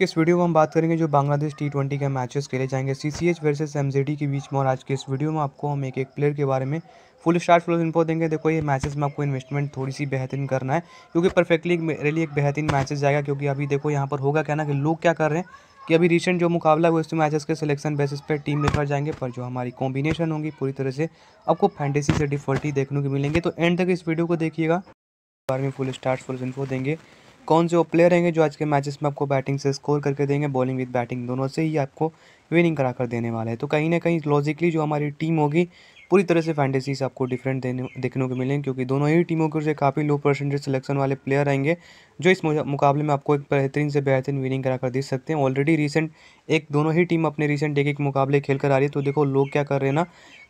के इस वीडियो में हम बात करेंगे जो बांग्लादेश टी ट्वेंटी के मैचेस खेले जाएंगे C C H versus M J D के बीच में और आज के इस वीडियो में आपको हम एक एक प्लेयर के बारे में फुल स्टार्ट फुल इन्फो देंगे देखो ये मैचेस में आपको इन्वेस्टमेंट थोड़ी सी बेहतरीन करना है क्योंकि परफेक्टली मेरे लिए एक बेहतरीन मैचेस जाएगा क्योंकि अभी देखो यहाँ पर होगा क्या ना कि लोग क्या कर रहे हैं कि अभी रिसेंट जो मुकाबला है उस मैचेस के सिलेक्शन बेसिस पर टीम लेकर जाएंगे पर जो हमारी कॉम्बिनेशन होंगी पूरी तरह से आपको फैंटेसी से डिफॉल्टी देखने को मिलेंगे तो एंड तक इस वीडियो को देखिएगा बारे में फुल स्टार्ट फुल इन्फो देंगे कौन से वो प्लेयर रहेंगे जो आज के मैचेस में आपको बैटिंग से स्कोर करके देंगे बॉलिंग विद बैटिंग दोनों से ही आपको विनिंग करा कर देने वाले हैं तो कहीं ना कहीं लॉजिकली जो हमारी टीम होगी पूरी तरह से फैंटेसीज आपको डिफरेंट देने देखने को मिलेंगे क्योंकि दोनों ही टीमों की से काफ़ी लो परसेंटेज सिलेक्शन वाले प्लेयर आएंगे जो इस मुकाबले में आपको एक बेहतरीन से बेहतरीन विनिंग करा कर दे सकते हैं ऑलरेडी रिसेंट एक दोनों ही टीम अपने रिसेंट एक एक मुकाबले खेल कर आ रही है तो देखो लोग क्या कर रहे हैं ना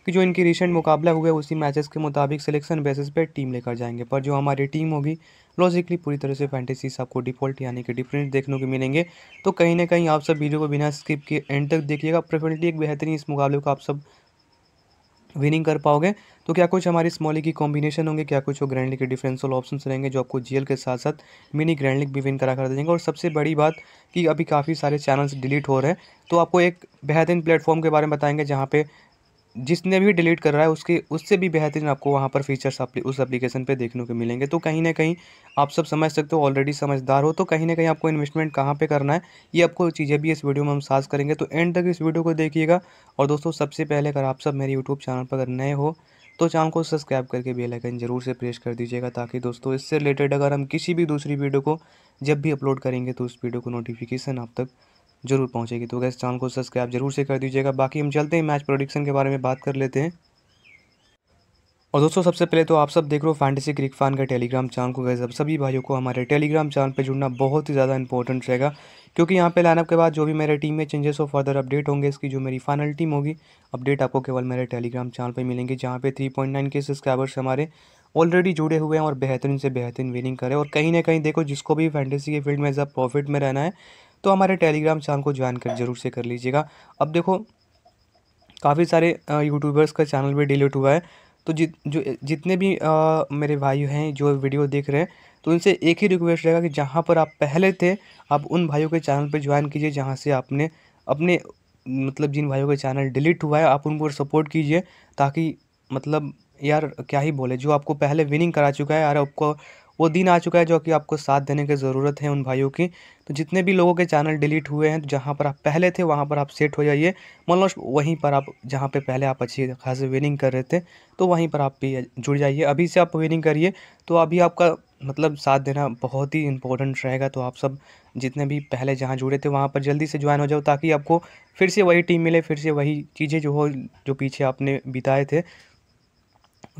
कि जो इनकी रिसेंट मुकाबला हुआ है उसी मैचेस के मुताबिक सिलेक्शन बेसिस पर टीम लेकर जाएंगे पर जो हमारी टीम होगी लॉजिकली पूरी तरह से फैंटेसीज आपको डिफॉल्ट यानी कि डिफरेंट देखने को मिलेंगे तो कहीं ना कहीं आप सब वीडियो को बिना स्किप के एंड तक देखिएगा प्रेफरेंटली एक बेहतरीन इस मुकाबले को आप सब विनिंग कर पाओगे तो क्या कुछ हमारी स्मॉली की कॉम्बिनेशन होंगे क्या कुछ वो ग्रैंड लीग के डिफरेंशियल ऑप्शन रहेंगे जो आपको जीएल के साथ साथ मिनी ग्रैंड लीग भी विन करा कर देंगे और सबसे बड़ी बात कि अभी काफ़ी सारे चैनल्स डिलीट हो रहे हैं तो आपको एक बेहतरीन प्लेटफॉर्म के बारे में बताएंगे जहाँ पे जिसने भी डिलीट कर रहा है उसके उससे भी बेहतरीन आपको वहाँ पर फीचर्स आप उस एप्लीकेशन पे देखने को मिलेंगे तो कहीं ना कहीं आप सब समझ सकते हो ऑलरेडी समझदार हो तो कहीं ना कहीं आपको इन्वेस्टमेंट कहाँ पे करना है ये आपको चीज़ें भी इस वीडियो में हम साज करेंगे तो एंड तक इस वीडियो को देखिएगा और दोस्तों सबसे पहले अगर आप सब मेरे यूट्यूब चैनल पर अगर नए हो तो चैनल को सब्सक्राइब करके बेल आइकन जरूर से प्रेस कर दीजिएगा ताकि दोस्तों इससे रिलेटेड अगर हम किसी भी दूसरी वीडियो को जब भी अपलोड करेंगे तो उस वीडियो को नोटिफिकेशन आप तक जरूर पहुँचेगी तो गैस चैनल को सब्सक्राइब जरूर से कर दीजिएगा बाकी हम चलते हैं मैच प्रोडिक्शन के बारे में बात कर लेते हैं और दोस्तों सबसे पहले तो आप सब देख रहे हो फैंटेसी क्रिक फैन का टेलीग्राम चैनल को गैस अब सभी भाइयों को हमारे टेलीग्राम चैनल पर जुड़ना बहुत ही ज़्यादा इंपॉर्टेंट रहेगा क्योंकि यहाँ पे लाइनअप के बाद जो भी मेरे टीम में चेंजेस और फर्दर अपडेट होंगे इसकी जो मेरी फाइनल टीम होगी अपडेट आपको केवल मेरे टेलीग्राम चैनल पर मिलेंगे जहाँ पे थ्री के सब्सक्राइबर्स हमारे ऑलरेडी जुड़े हुए हैं और बेहतरीन से बेहतरीन विनिंग करें और कहीं ना कहीं देखो जिसको भी फैंटेसी के फील्ड में एज अ प्रॉफिट में रहना है तो हमारे टेलीग्राम चैनल को ज्वाइन कर जरूर से कर लीजिएगा अब देखो काफ़ी सारे यूट्यूबर्स का चैनल भी डिलीट हुआ है तो जित जो जितने भी आ, मेरे भाई हैं जो वीडियो देख रहे हैं तो उनसे एक ही रिक्वेस्ट रहेगा कि जहाँ पर आप पहले थे आप उन भाइयों के चैनल पर ज्वाइन कीजिए जहाँ से आपने अपने मतलब जिन भाइयों का चैनल डिलीट हुआ है आप उनको सपोर्ट कीजिए ताकि मतलब यार क्या ही बोले जो आपको पहले विनिंग करा चुका है यार आपको वो दिन आ चुका है जो कि आपको साथ देने की ज़रूरत है उन भाइयों की तो जितने भी लोगों के चैनल डिलीट हुए हैं तो जहाँ पर आप पहले थे वहाँ पर आप सेट हो जाइए मोस्ट वहीं पर आप जहाँ पे पहले आप अच्छी खासी विनिंग कर रहे थे तो वहीं पर आप भी जुड़ जाइए अभी से आप विनिंग करिए तो अभी आपका मतलब साथ देना बहुत ही इंपॉर्टेंट रहेगा तो आप सब जितने भी पहले जहाँ जुड़े थे वहाँ पर जल्दी से ज्वाइन हो जाओ ताकि आपको फिर से वही टीम मिले फिर से वही चीज़ें जो हो जो पीछे आपने बिताए थे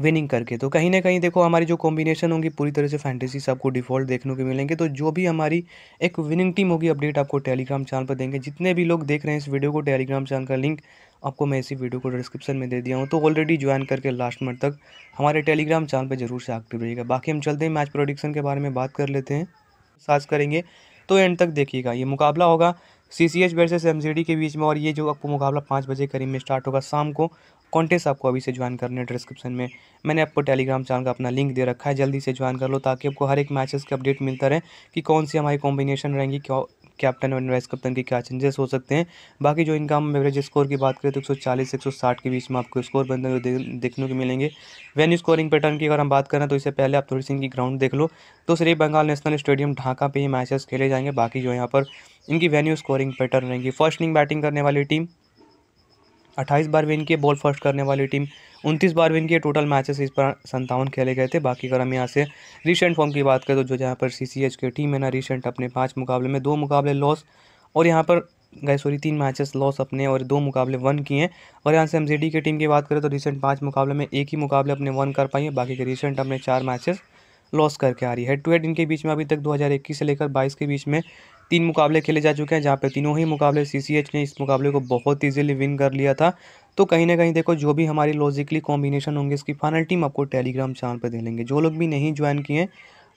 विनिंग करके तो कहीं ना कहीं देखो हमारी जो कॉम्बिनेशन होंगी पूरी तरह से फैंटेसी सबको डिफॉल्ट देखने को मिलेंगे तो जो भी हमारी एक विनिंग टीम होगी अपडेट आपको टेलीग्राम चैनल पर देंगे जितने भी लोग देख रहे हैं इस वीडियो को टेलीग्राम चैनल का लिंक आपको मैं इसी वीडियो को डिस्क्रिप्शन में दे दिया हूँ तो ऑलरेडी ज्वाइन करके लास्ट मिनट तक हमारे टेलीग्राम चैनल पर जरूर से एक्टिव रहिएगा बाकी हम चलते हैं मैच प्रोडिक्शन के बारे में बात कर लेते हैं साज करेंगे तो एंड तक देखिएगा ये मुकाबला होगा C C H versus M C D के बीच में और ये जो आपको मुकाबला पाँच बजे करीब में स्टार्ट होगा शाम को कॉन्टेस्ट आपको अभी से ज्वाइन करने डिस्क्रिप्शन में मैंने आपको टेलीग्राम चैनल का अपना लिंक दे रखा है जल्दी से ज्वाइन कर लो ताकि आपको हर एक मैचेस के अपडेट मिलता रहे कि कौन सी हमारी कॉम्बिनेशन रहेंगी क्यों कैप्टन और वाइस कप्तान के क्या चेंजेस हो सकते हैं बाकी जो इनका हम एवरेज स्कोर की बात करें तो एक सौ चालीस एक सौ साठ के बीच में आपको स्कोर बनते हुए देखने को मिलेंगे वेन्यू स्कोरिंग पैटर्न की अगर हम बात करें तो इससे पहले आप थोड़ी सी इनकी ग्राउंड देख लो तो श्री बंगाल नेशनल स्टेडियम ढाका पर ही मैचेस खेले जाएंगे बाकी जो यहाँ पर इनकी वेन्यू स्कोरिंग पैटर्न रहेंगी फर्स्ट इनिंग बैटिंग करने वाली टीम अट्ठाईस बार विन किए बॉल फर्स्ट करने वाली टीम उनतीस बार विन किए टोटल मैचेस इस पर संतावन खेले गए थे बाकी अगर हम यहाँ से रिसेंट फॉर्म की बात करें तो जो जहाँ पर सी सी एच की टीम है ना रिसेंट अपने पाँच मुकाबले में दो मुकाबले लॉस और यहाँ पर गए सॉरी तीन मैचेस लॉस अपने और दो मुकाबले वन किए हैं और यहाँ से एम जेडी की टीम की बात करें तो रिसेंट पाँच मुकाबले में एक ही मुकाबले अपने वन कर पाई है बाकी के रिसेंट अपने चार मैचेस लॉस करके आ रही है हेड टू हेड इनके बीच में अभी तक 2021 से लेकर 22 के बीच में तीन मुकाबले खेले जा चुके हैं जहाँ पे तीनों ही मुकाबले सी ने इस मुकाबले को बहुत ईजिली विन कर लिया था तो कहीं ना कहीं देखो जो भी हमारी लॉजिकली कॉम्बिनेशन होंगे इसकी फाइनल टीम आपको टेलीग्राम चैनल पर दे लेंगे जो लोग भी नहीं ज्वाइन किए हैं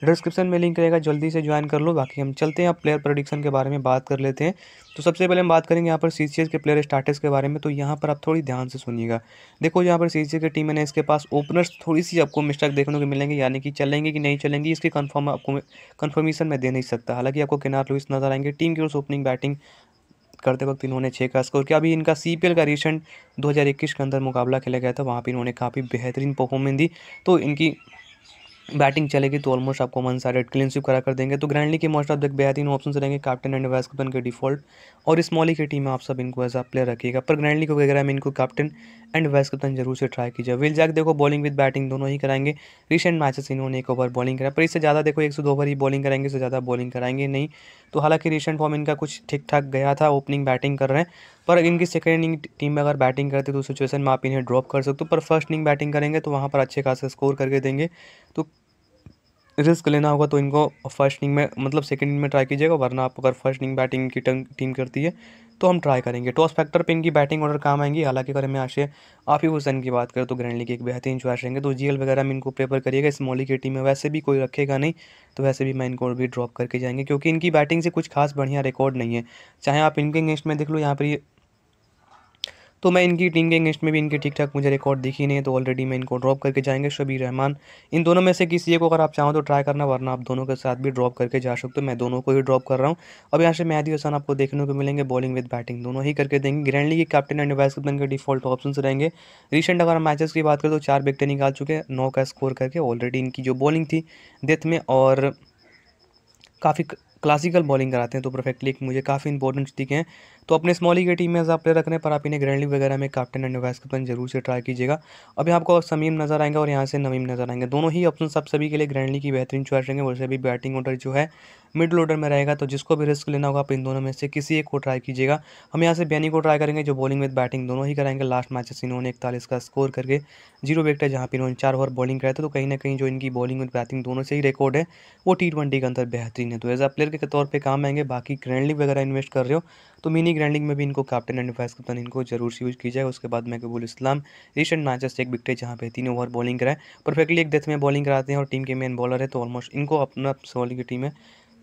डिस्क्रिप्शन में लिंक रहेगा जल्दी से ज्वाइन कर लो बाकी हम चलते हैं आप प्लेयर प्रोडिक्शन के बारे में बात कर लेते हैं तो सबसे पहले हम बात करेंगे यहाँ पर सी के प्लेयर स्टार्टर्स के बारे में तो यहाँ पर आप थोड़ी ध्यान से सुनिएगा देखो यहाँ पर सी की टीम है इसके पास ओपनर्स थोड़ी सी आपको मिस्टेक देखने को मिलेंगे यानी कि चलेंगे कि नहीं चलेंगे इसकी कन्फर्म आपको कन्फर्मेशन मैं दे नहीं सकता हालांकि आपको किनार लुइस नजर आएंगे टीम की ओर से ओपनिंग बैटिंग करते वक्त इन्होंने छः का स्कोर किया अभी इनका सी का रिसेंट 2021 के अंदर मुकाबला खेला गया था वहाँ पर इन्होंने काफ़ी बेहतरीन परफॉर्मेंस दी तो इनकी बैटिंग चलेगी तो ऑलमोस्ट आपको मन सारे क्लीन स्विप करा कर देंगे तो ग्रैंडली के मोस्ट आप देख बेहतरीन ऑप्शन रहेंगे कैप्टन एंड वाइस कैप्टन के डिफॉल्ट और स्मॉली की टीम में आप सब इनको एज आ प्लेयर रखिएगा पर ग्रैंडली को वगैरह में इनको कैप्टन एंड वाइस कैप्टन जरूर से ट्राई कीजिए विल जैक देखो बॉलिंग विद बैटिंग दोनों ही कराएंगे रिसेंट मैचेस इन्होंने एक ओवर बॉलिंग कराया पर इससे ज़्यादा देखो एक से दो ओवर ही बॉलिंग कराएंगे इससे ज़्यादा बॉलिंग कराएंगे नहीं तो हालांकि रिसेंट फॉर्म इनका कुछ ठीक ठाक गया था ओपनिंग बैटिंग कर रहे हैं पर इनकी सेकेंड इनिंग टीम में अगर बैटिंग करते तो सिचुएशन में आप इन्हें ड्रॉप कर सकते हो पर फर्स्ट इनिंग बैटिंग करेंगे तो वहाँ पर अच्छे खासे स्कोर करके देंगे तो रिस्क लेना होगा तो इनको फर्स्ट इनिंग में मतलब सेकंड इनिंग में ट्राई कीजिएगा वरना आप अगर फर्स्ट इनिंग बैटिंग की टीम करती है तो हम ट्राई करेंगे टॉस फैक्टर पे इनकी बैटिंग ऑर्डर काम आएंगी हालांकि अगर हमें आशे आफिफ हुसैन की बात करें तो ग्रैंडली के एक बेहतरीन चॉइस रहेंगे तो जीएल वगैरह में इनको प्रेफर करिएगा इस मॉली की टीम में वैसे भी कोई रखेगा नहीं तो वैसे भी मैं इनको भी ड्रॉप करके जाएंगे क्योंकि इनकी बैटिंग से कुछ खास बढ़िया रिकॉर्ड नहीं है चाहे आप इनके अगेंस्ट में देख लो यहाँ पर तो मैं इनकी टीम के अगेंस्ट में भी इनके ठीक ठाक मुझे रिकॉर्ड दिखी नहीं है तो ऑलरेडी मैं इनको ड्रॉप करके जाएंगे शबीर रहमान इन दोनों में से किसी एक को अगर आप चाहो तो ट्राई करना वरना आप दोनों के साथ भी ड्रॉप करके जा सकते हो मैं दोनों को ही ड्रॉप कर रहा हूँ अब यहाँ से मैदी हसन आपको देखने को मिलेंगे बॉलिंग विद बैटिंग दोनों ही करके देंगे ग्रैंडली के कैप्टन एंड वाइस कैप्टन के डिफॉल्ट ऑप्शन रहेंगे रिसेंट अगर मैचेस की बात करें तो चार विकटें निकाल चुके हैं नौ का स्कोर करके ऑलरेडी इनकी जो बॉलिंग थी डेथ में और काफ़ी क्लासिकल बॉलिंग कराते हैं तो परफेक्टली मुझे काफ़ी इंपॉर्टेंट दिखे हैं तो अपने स्मॉल ही के टीम में एज प्लेयर रखने पर आप इन्हें ग्रैंड लीग वगैरह में कैप्टन एंड वाइस कैप्टन जरूर से ट्राई कीजिएगा अभी आपको समीम नजर आएंगे और यहाँ से नवीम नजर आएंगे दोनों ही ऑप्शन सब सभी के लिए ग्रैंड लीग की बेहतरीन चॉइस रहेंगे वैसे भी बैटिंग ऑर्डर जो है मिडल ऑर्डर में रहेगा तो जिसको भी रिस्क लेना होगा आप इन दोनों में से किसी एक को ट्राई कीजिएगा हम यहाँ से बैनी को ट्राई करेंगे जो बॉलिंग विद बैटिंग दोनों ही कराएंगे लास्ट मैचेस इन्होंने इकतालीस का स्कोर करके जीरो विकेट है जहाँ पर इन्होंने चार ओवर बॉलिंग कराया था तो कहीं ना कहीं जो इनकी बॉलिंग विद बैटिंग दोनों से ही रिकॉर्ड है वो टी ट्वेंटी के अंदर बेहतरीन है तो एज अ प्लेयर के तौर पर काम आएंगे बाकी ग्रैंड लीग वगैरह इन्वेस्ट कर रहे हो तो मिनी अपनी ग्रैंड में भी इनको कैप्टन एंड फैस कप्तान इनको जरूर यूज की जाए उसके बाद महबूल इस्लाम रिसेंट मैचेस एक विकटे जहाँ पे तीन ओवर बॉलिंग कराए परफेक्टली एक डेथ में बॉलिंग कराते हैं और टीम के मेन बॉलर है तो ऑलमोस्ट इनको अपना बॉलिंग की टीम में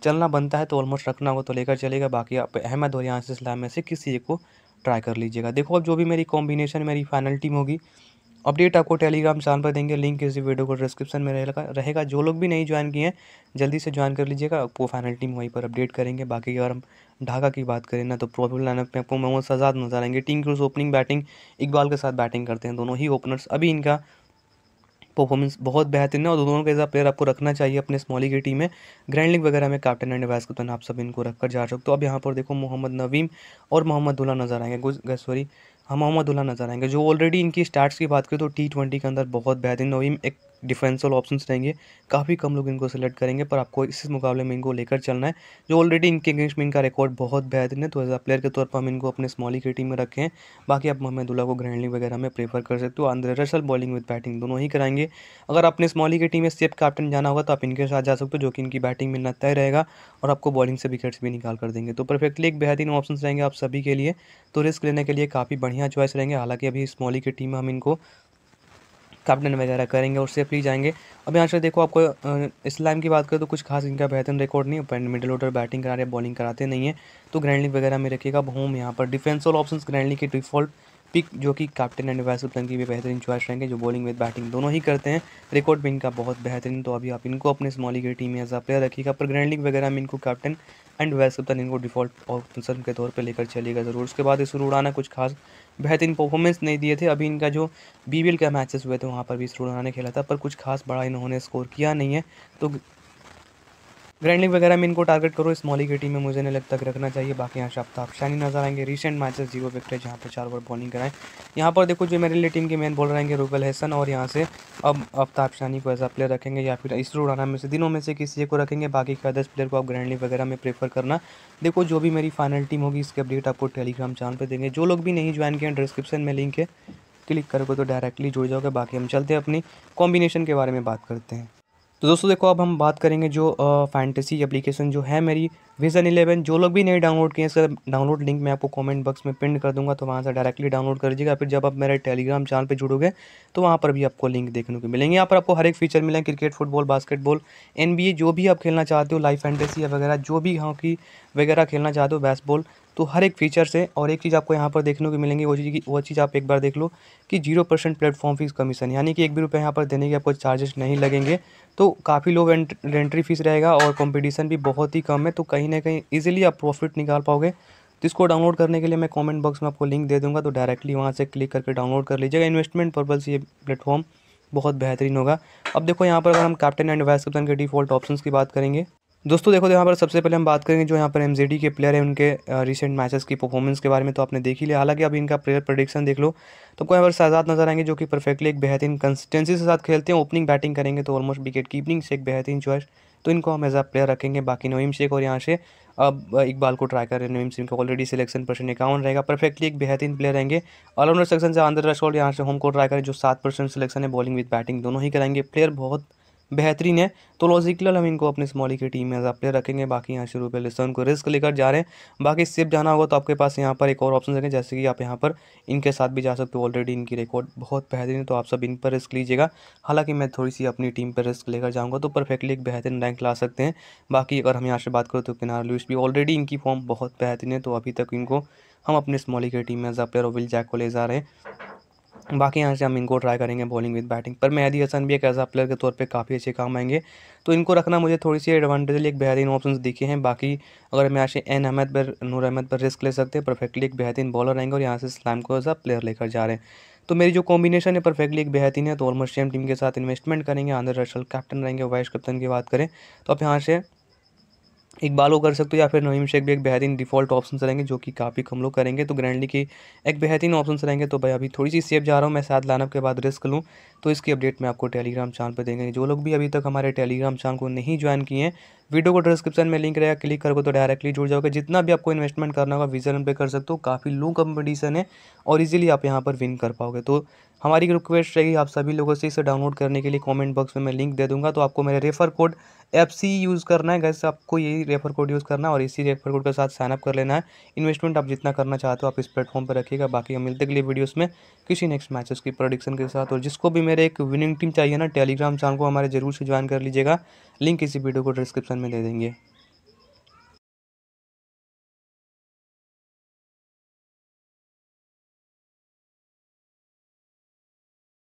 चलना बनता है तो ऑलमोस्ट रखना होगा तो लेकर चलेगा बाकी आप अहमद और यहाँ से इस्लाम में से किसी एक को ट्राई कर लीजिएगा देखो अब जो भी मेरी कॉम्बिनेशन मेरी फाइनल टीम होगी अपडेट आपको टेलीग्राम चैनल पर देंगे लिंक इसी वीडियो को डिस्क्रिप्शन में रहेगा रहेगा जो लोग भी नहीं ज्वाइन किए हैं जल्दी से ज्वाइन कर लीजिएगा आपको फाइनल टीम वहीं पर अपडेट करेंगे बाकी अगर हम ढाका की बात करें ना तो प्रॉब्लम लाइनअप में आपको मोहम्मद सजाद नजर आएंगे team Cruz opening batting Iqbal के साथ बैटिंग करते हैं दोनों ही ओपनर्स अभी इनका परफॉर्मेंस बहुत बेहतरीन है और दोनों के ऐसा प्लेयर आपको रखना चाहिए अपने स्मॉली की टीम में ग्रैंड लिंग वगैरह में कैप्टन एंड वैस कैप्टन आप सब इनको रखकर जा सकते हो अब यहाँ पर देखो मोहम्मद नवीम और मोहम्मद दुल्ला नजर आएंगे सॉरी हम मोहम्मद नज़र आएंगे जो ऑलरेडी इनकी स्टार्ट की बात करें तो टी ट्वेंटी के अंदर बहुत बेहतरीन नईम एक डिफेंसल ऑप्शन रहेंगे काफ़ी कम लोग इनको सेलेक्ट करेंगे पर आपको इस मुकाबले में इनको लेकर चलना है जो ऑलरेडी इनके अगेंस्ट में इनका रिकॉर्ड बहुत बेहतरीन है तो एज अ प्लेयर के तौर पर हम इनको अपने स्मॉली की टीम में रखें बाकी आप महमदुल्ला को ग्रैंड वगैरह में प्रेफर कर सकते हो Andre Russell bowling with batting दोनों ही कराएंगे अगर आपने स्मॉली की टीम में सेफ कैप्टन जाना होगा तो आप इनके साथ जा सकते हो जो कि इनकी बैटिंग में ना तय रहेगा और आपको बॉलिंग से विकेट्स भी निकाल कर देंगे तो परफेक्टली एक बेहतरीन ऑप्शन रहेंगे आप सभी के लिए तो रिस्क लेने के लिए काफ़ी बढ़िया चॉइस रहेंगे हालांकि अभी स्मॉली की टीम में हम इनको कैप्टन वगैरह करेंगे और सेफली जाएंगे अब यहाँ से देखो आपको इस्लाम की बात करें तो कुछ खास इनका बेहतर रिकॉर्ड नहीं है मिडिल ऑर्डर बैटिंग करा रहे बॉलिंग कराते नहीं है तो ग्रैंड लीग वगैरह में रखेगा होम यहाँ पर डिफेंस और ऑप्शन ग्रैंड लीग के डिफॉल्ट पिक जो कि कैप्टन एंड वैस कैप्टन की भी बेहतरीन चॉइस रहेंगे जो बॉलिंग विद बैटिंग दोनों ही करते हैं रिकॉर्ड भी इनका बहुत बेहतरीन तो अभी आप इनको अपने स्मॉली की टीम में एज अ प्लेयर रखिएगा पर ग्रैंड लीग वगैरह में इनको कैप्टन एंड वाइस कैप्टन इनको डिफॉल्ट ऑप्शन के तौर पर लेकर चलेगा जरूर उसके बाद इस उड़ाना कुछ खास बेहतरीन परफॉर्मेंस नहीं दिए थे अभी इनका जो बी का मैचेस हुए थे वहाँ पर भी इस ने खेला था पर कुछ खास बड़ा इन्होंने स्कोर किया नहीं है तो ग्रैंडलिंग वगैरह में इनको टारगेट करो इस मॉली की टीम में मुझे नहीं लगता कि रखना चाहिए बाकी यहाँ आप शानी नजर आएंगे रिसेंट मैचेस जीरो है जहाँ पर चार ओवर बॉलिंग कराएं यहाँ पर देखो जो मेरे लिए टीम के मेन बॉलर आएंगे रूबल हैसन और यहाँ से अब अफ्ताब शानी को एज प्लेयर रखेंगे या फिर इसरो राना में से दिनों में से किसी को रखेंगे बाकी का दस प्लेयर को आप ग्रैंडलिंग वगैरह में प्रेफर करना देखो जो भी मेरी फाइनल टीम होगी इसके अपडेट आपको टेलीग्राम चैनल पर देंगे जो लोग भी नहीं ज्वाइन किए डिस्क्रिप्शन में लिंक है क्लिक करोगे तो डायरेक्टली जुड़ जाओगे बाकी हम चलते हैं अपनी कॉम्बिनेशन के बारे में बात करते हैं तो दोस्तों देखो अब हम बात करेंगे जो फैंटेसी एप्लीकेशन जो है मेरी विजन इलेवन जो लोग भी नहीं डाउनलोड किए इसका डाउनलोड लिंक मैं आपको कमेंट बॉक्स में पिन कर दूंगा तो वहाँ से डायरेक्टली डाउनलोड कर लीजिएगा फिर जब आप मेरे टेलीग्राम चैनल पे जुड़ोगे तो वहाँ पर भी आपको लिंक देखने को मिलेंगे यहाँ पर आपको हर एक फीचर मिलेंगे क्रिकेट फुटबॉल बास्केटबॉल एन जो भी आप खेलना चाहते हो लाइफ फैंटेसी वगैरह जो भी हॉकी हाँ वगैरह खेलना चाहते हो बेसबॉल तो हर एक फीचर से और एक चीज़ आपको यहाँ पर देखने को मिलेंगी वो चीज़ की वो चीज़ आप एक बार देख लो कि zero percent platform fees commission यानी कि एक भी रुपये यहाँ पर देने के आपको चार्जेस नहीं लगेंगे तो काफ़ी लो एंट्री फीस रहेगा और कंपटीशन भी बहुत ही कम है तो कहीं ना कहीं ईजिली आप प्रॉफिट निकाल पाओगे तो इसको डाउनलोड करने के लिए मैं कॉमेंट बॉक्स में आपको लिंक दे दूँगा तो डायरेक्टली वहाँ से क्लिक करके डाउनलोड कर लीजिएगा इन्वेस्टमेंट पर्पज़ ये प्लेटफॉर्म बहुत बेहतरीन होगा अब देखो यहाँ पर अगर हम कैप्टन एंड वाइस कैप्टन के डिफॉल्ट ऑप्शन की बात करेंगे दोस्तों देखो तो यहाँ पर सबसे पहले हम बात करेंगे जो यहाँ पर एम के प्लेयर हैं उनके रिसेंट मैचेस की परफॉर्मेंस के बारे में तो आपने देख ही लिया हालांकि अभी इनका प्लेयर प्रडिक्शन देख लो तो कोई यहाँ पर शहजाद नजर आएंगे जो कि परफेक्टली एक बेहतरीन कंसिस्टेंसी के साथ खेलते हैं ओपनिंग बैटिंग करेंगे तो ऑलमोस्ट विकेट कीपिंग से एक बेहतरीन चॉइस तो इनको हम एज आ प्लेयर रखेंगे बाकी नवीम शेख और यहाँ से अब इकबाल को ट्राई कर रहे हैं नवीम सिंह का ऑलरेडी सिलेक्शन परसेंट इक्यावन रहेगा परफेक्टली एक बेहतरीन प्लेयर रहेंगे ऑलराउंडर सेक्शन से आंध्र रश और यहाँ से होम को ट्राई करें जो सात परसेंट सिलेक्शन है बॉलिंग विद बैटिंग दोनों ही कराएंगे प्लेयर बहुत बेहतरीन है तो लॉजिकल हम इनको अपने स्मॉली की टीम में एज प्लेयर रखेंगे बाकी यहाँ शुरू पे लिस्टन को रिस्क लेकर जा रहे हैं बाकी सिर्फ जाना होगा तो आपके पास यहाँ पर एक और ऑप्शन रखें जैसे कि आप यहाँ पर इनके साथ भी जा सकते हो ऑलरेडी इनकी रिकॉर्ड बहुत बेहतरीन है तो आप सब इन पर रिस्क लीजिएगा हालाँकि मैं थोड़ी सी अपनी टीम पर रिस्क लेकर जाऊँगा तो परफेक्टली एक बेहतरीन रैंक ला सकते हैं बाकी अगर हम यहाँ से बात करें तो किनार लुइस भी ऑलरेडी इनकी फॉर्म बहुत बेहतरीन है तो अभी तक इनको हम अपने स्मॉली की टीम में एज प्लेयर विल जैक को ले जा रहे हैं बाकी यहाँ से हम इनको ट्राई करेंगे बॉलिंग विद बैटिंग पर मेहदी हसन भी एक ऐसा प्लेयर के तौर पे काफ़ी अच्छे काम आएंगे तो इनको रखना मुझे थोड़ी सी एडवांटेज एक बेहतरीन ऑप्शन दिखे हैं बाकी अगर हम यहाँ से एन अहमद पर नूर अहमद पर रिस्क ले सकते हैं परफेक्टली एक बेहतरीन बॉलर आएंगे और यहाँ से स्लैम को ऐसा प्लेयर लेकर जा रहे हैं तो मेरी जो कॉम्बिनेशन है परफेक्टली एक बेहतरीन है तो ऑलमोस्ट सेम टीम के साथ इन्वेस्टमेंट करेंगे आंध्र रशल कैप्टन रहेंगे वाइस कैप्टन की बात करें तो आप यहाँ से इकबाल को कर सकते हो या फिर नवीम शेख भी एक बेहतरीन डिफॉल्ट ऑप्शन रहेंगे जो कि काफ़ी कम लोग करेंगे तो ग्रैंडली की एक बेहतरीन ऑप्शन रहेंगे तो भाई अभी थोड़ी सी सेफ जा रहा हूँ मैं साथ लानअप के बाद रिस्क लूँ तो इसकी अपडेट मैं आपको टेलीग्राम चैनल पर देंगे जो लोग भी अभी तक हमारे टेलीग्राम चैनल को नहीं ज्वाइन किए हैं वीडियो को डिस्क्रिप्शन में लिंक रहेगा क्लिक करोगे तो डायरेक्टली जुड़ जाओगे जितना भी आपको इन्वेस्टमेंट करना होगा विजन पे कर सकते हो काफ़ी लो कंपटीशन है और इजीली आप यहाँ पर विन कर पाओगे तो हमारी रिक्वेस्ट रहेगी आप सभी लोगों से इसे डाउनलोड करने के लिए कमेंट बॉक्स में मैं लिंक दे दूंगा तो आपको मेरे refer code F C use करना है गैस आपको यही रेफर कोड यूज़ करना है और इसी रेफर कोड के साथ साइनअप कर लेना है इन्वेस्टमेंट आप जितना करना चाहते हो आप इस प्लेटफॉर्म पर रखिएगा बाकी हम मिलते के लिए वीडियोज़ में किसी नेक्स्ट मैचेस की प्रोडिक्शन के साथ और जिसको भी मेरे एक विनिंग टीम चाहिए ना टेलीग्राम चैनल को हमारे जरूर से ज्वाइन कर लीजिएगा लिंक इसी वीडियो को डिस्क्रिप्शन में दे देंगे